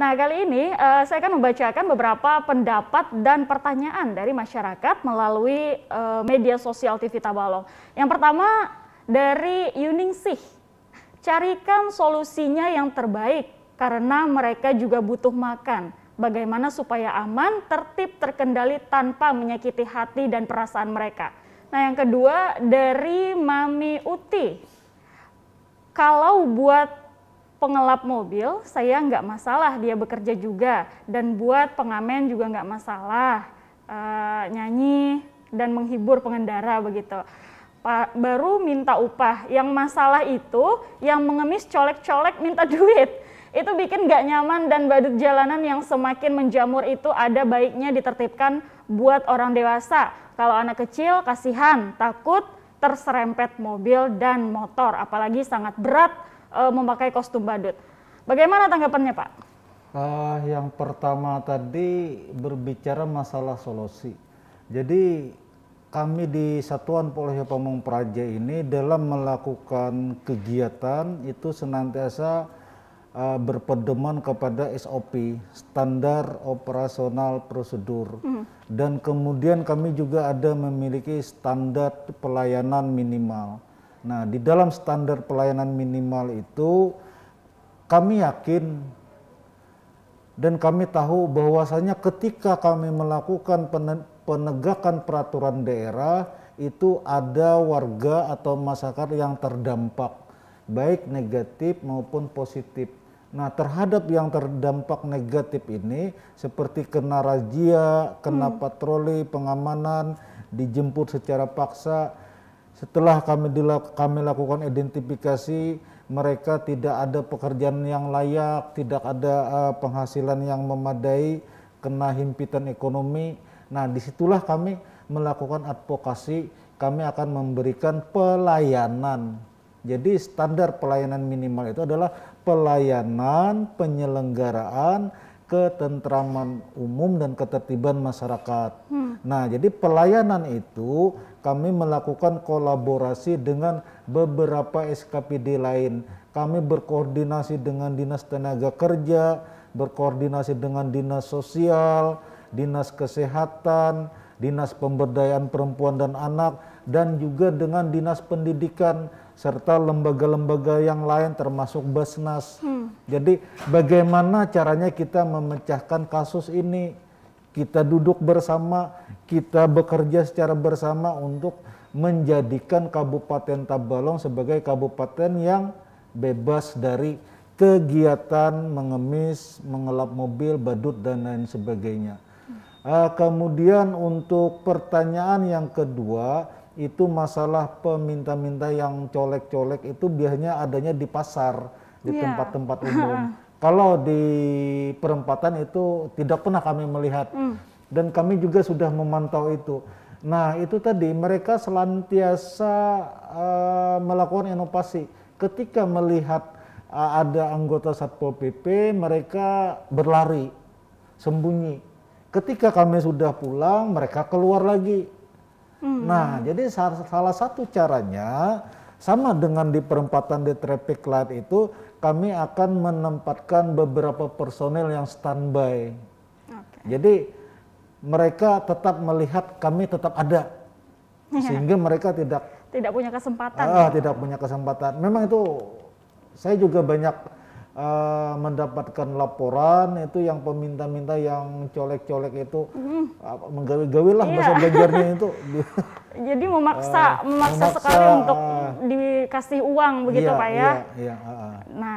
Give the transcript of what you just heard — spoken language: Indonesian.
Nah, kali ini uh, saya akan membacakan beberapa pendapat dan pertanyaan dari masyarakat melalui uh, media sosial TV Tabalong. Yang pertama dari Yuning Sih, Carikan solusinya yang terbaik karena mereka juga butuh makan. Bagaimana supaya aman, tertib, terkendali tanpa menyakiti hati dan perasaan mereka. Nah, yang kedua dari Mami Uti. Kalau buat pengelap mobil saya nggak masalah dia bekerja juga dan buat pengamen juga nggak masalah e, nyanyi dan menghibur pengendara begitu pa, baru minta upah yang masalah itu yang mengemis colek-colek minta duit itu bikin nggak nyaman dan badut jalanan yang semakin menjamur itu ada baiknya ditertibkan buat orang dewasa kalau anak kecil kasihan takut terserempet mobil dan motor apalagi sangat berat uh, memakai kostum badut. Bagaimana tanggapannya Pak? Uh, yang pertama tadi berbicara masalah solusi. Jadi kami di Satuan Polisi Pamung Praja ini dalam melakukan kegiatan itu senantiasa uh, berpedoman kepada SOP (Standar Operasional Prosedur) hmm. dan kemudian kami juga ada memiliki standar pelayanan minimal. Nah, di dalam standar pelayanan minimal itu kami yakin dan kami tahu bahwasanya ketika kami melakukan penegakan peraturan daerah itu ada warga atau masyarakat yang terdampak baik negatif maupun positif. Nah, terhadap yang terdampak negatif ini seperti kena razia, kena hmm. patroli, pengamanan, dijemput secara paksa, setelah kami, dilak, kami lakukan identifikasi, mereka tidak ada pekerjaan yang layak, tidak ada uh, penghasilan yang memadai, kena himpitan ekonomi. Nah, disitulah kami melakukan advokasi, kami akan memberikan pelayanan. Jadi standar pelayanan minimal itu adalah pelayanan, penyelenggaraan, ketentraman umum dan ketertiban masyarakat. Hmm. Nah, jadi pelayanan itu kami melakukan kolaborasi dengan beberapa SKPD lain. Kami berkoordinasi dengan Dinas Tenaga Kerja, berkoordinasi dengan Dinas Sosial, Dinas Kesehatan, Dinas Pemberdayaan Perempuan dan Anak, dan juga dengan Dinas Pendidikan serta lembaga-lembaga yang lain termasuk Basnas. Hmm. Jadi bagaimana caranya kita memecahkan kasus ini? kita duduk bersama, kita bekerja secara bersama untuk menjadikan Kabupaten Tabalong sebagai kabupaten yang bebas dari kegiatan mengemis, mengelap mobil, badut, dan lain sebagainya. Uh, kemudian untuk pertanyaan yang kedua, itu masalah peminta-minta yang colek-colek itu biasanya adanya di pasar, di iya. tempat-tempat yeah. umum. Kalau di perempatan itu tidak pernah kami melihat mm. dan kami juga sudah memantau itu. Nah itu tadi mereka selantiasa uh, melakukan inovasi. Ketika melihat uh, ada anggota satpol pp, mereka berlari, sembunyi. Ketika kami sudah pulang, mereka keluar lagi. Mm. Nah jadi salah satu caranya sama dengan di perempatan di traffic light itu, kami akan menempatkan beberapa personel yang standby. Okay. Jadi mereka tetap melihat kami tetap ada, sehingga mereka tidak tidak punya kesempatan. Ah, ya? tidak punya kesempatan. Memang itu saya juga banyak uh, mendapatkan laporan itu yang peminta-minta yang colek-colek itu mm. uh, ah, menggawe-gawe lah yeah. bahasa belajarnya itu jadi memaksa uh, memaksa, memaksa sekali untuk dikasih uang begitu iya, pak ya. Iya, iya, uh, uh. Nah.